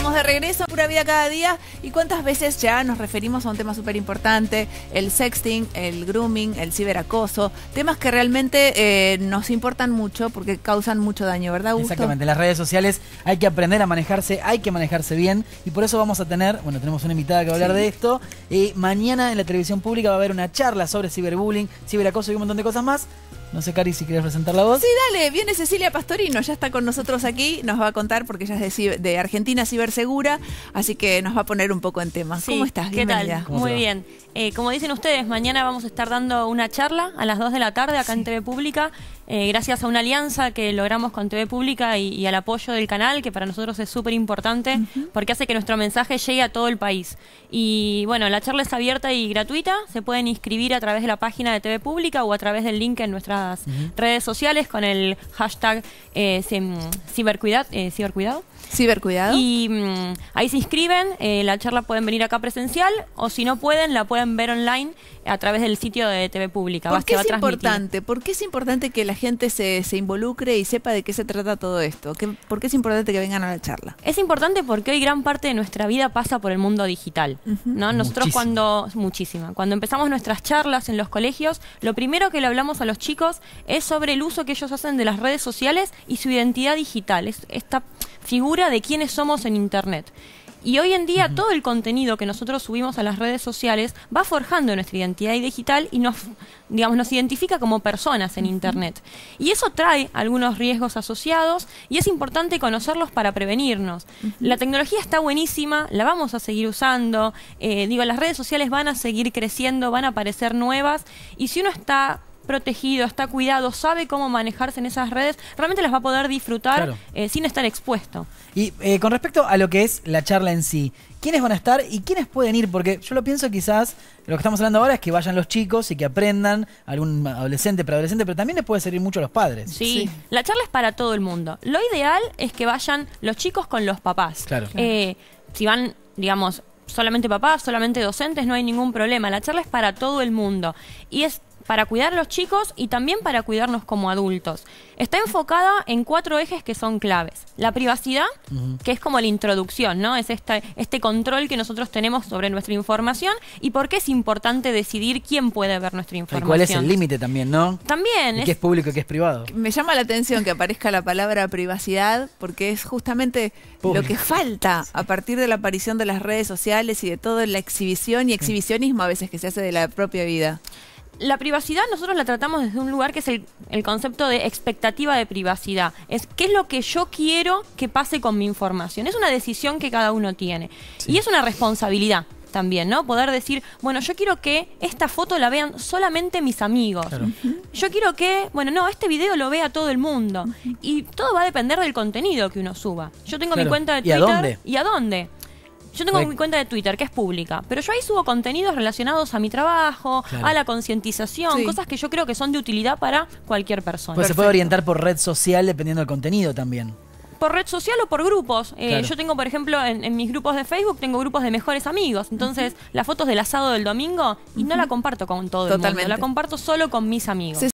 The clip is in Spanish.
Estamos de regreso, pura vida cada día. ¿Y cuántas veces ya nos referimos a un tema súper importante? El sexting, el grooming, el ciberacoso. Temas que realmente eh, nos importan mucho porque causan mucho daño, ¿verdad, Exactamente. Las redes sociales hay que aprender a manejarse, hay que manejarse bien. Y por eso vamos a tener, bueno, tenemos una invitada que va a hablar de esto. y mañana en la televisión pública va a haber una charla sobre ciberbullying, ciberacoso y un montón de cosas más. No sé, Cari, si quieres presentar la voz. Sí, dale, viene Cecilia Pastorino, ya está con nosotros aquí, nos va a contar porque ella es de, de Argentina Cibersegura, así que nos va a poner un poco en tema. ¿Cómo estás? ¿Qué tal? Muy bien. Eh, como dicen ustedes, mañana vamos a estar dando una charla a las 2 de la tarde acá en TV Pública, eh, gracias a una alianza que logramos con TV Pública y, al apoyo del canal, que para nosotros es súper importante, porque hace que nuestro mensaje llegue a todo el país. Y bueno, la charla es abierta y gratuita, se pueden inscribir a través de la página de TV Pública o a través del link en nuestras redes sociales con el hashtag eh, cibercuidado. Cibercuidado. Y mm, ahí se inscriben, la charla pueden venir acá presencial o si no pueden, la pueden ver online a través del sitio de TV Pública. ¿Por qué es importante? ¿Por qué es importante que la gente se, involucre y sepa de qué se trata todo esto? ¿Por qué es importante que vengan a la charla? Es importante porque hoy gran parte de nuestra vida pasa por el mundo digital. ¿no? Nosotros cuando, muchísima, cuando empezamos nuestras charlas en los colegios, lo primero que le hablamos a los chicos es sobre el uso que ellos hacen de las redes sociales y su identidad digital, esta figura de quiénes somos en Internet. Y hoy en día todo el contenido que nosotros subimos a las redes sociales va forjando nuestra identidad digital y nos, digamos, nos identifica como personas en Internet. Y eso trae algunos riesgos asociados y es importante conocerlos para prevenirnos. La tecnología está buenísima, la vamos a seguir usando. Eh, digo, las redes sociales van a seguir creciendo, van a aparecer nuevas. Y si uno está protegido, está cuidado, sabe cómo manejarse en esas redes, realmente las va a poder disfrutar eh, sin estar expuesto. Y eh, con respecto a lo que es la charla en sí, ¿quiénes van a estar y quiénes pueden ir? Porque yo lo pienso quizás, lo que estamos hablando ahora es que vayan los chicos y que aprendan, algún adolescente, preadolescente, pero también les puede servir mucho a los padres. Sí, la charla es para todo el mundo. Lo ideal es que vayan los chicos con los papás. Claro. Eh, si van, digamos, solamente papás, solamente docentes, no hay ningún problema. La charla es para todo el mundo. Y es para cuidar a los chicos y también para cuidarnos como adultos. Está enfocada en cuatro ejes que son claves. La privacidad, que es como la introducción, ¿no? Es este, control que nosotros tenemos sobre nuestra información y por qué es importante decidir quién puede ver nuestra información. ¿Y cuál es el límite también, no? También. es... qué es público y qué es privado? Me llama la atención que aparezca la palabra privacidad porque es justamente lo que falta a partir de la aparición de las redes sociales y de toda la exhibición y exhibicionismo a veces que se hace de la propia vida la privacidad nosotros la tratamos desde un lugar que es el, concepto de expectativa de privacidad. Es qué es lo que yo quiero que pase con mi información. Es una decisión que cada uno tiene. Y es una responsabilidad también, ¿no? Poder decir, bueno, yo quiero que esta foto la vean solamente mis amigos. Yo quiero que, bueno, no, este video lo vea todo el mundo. Y todo va a depender del contenido que uno suba. Yo tengo mi cuenta de Twitter. ¿Y ¿Y a dónde? Yo tengo mi cuenta de Twitter, que es pública, pero yo ahí subo contenidos relacionados a mi trabajo, a la concientización, cosas que yo creo que son de utilidad para cualquier persona. Pues se puede orientar por red social dependiendo del contenido también por red social o por grupos. Eh, yo tengo, por ejemplo, en, mis grupos de Facebook, tengo grupos de mejores amigos. Entonces, las fotos del asado del domingo, y no la comparto con todo el mundo, la comparto solo con mis amigos.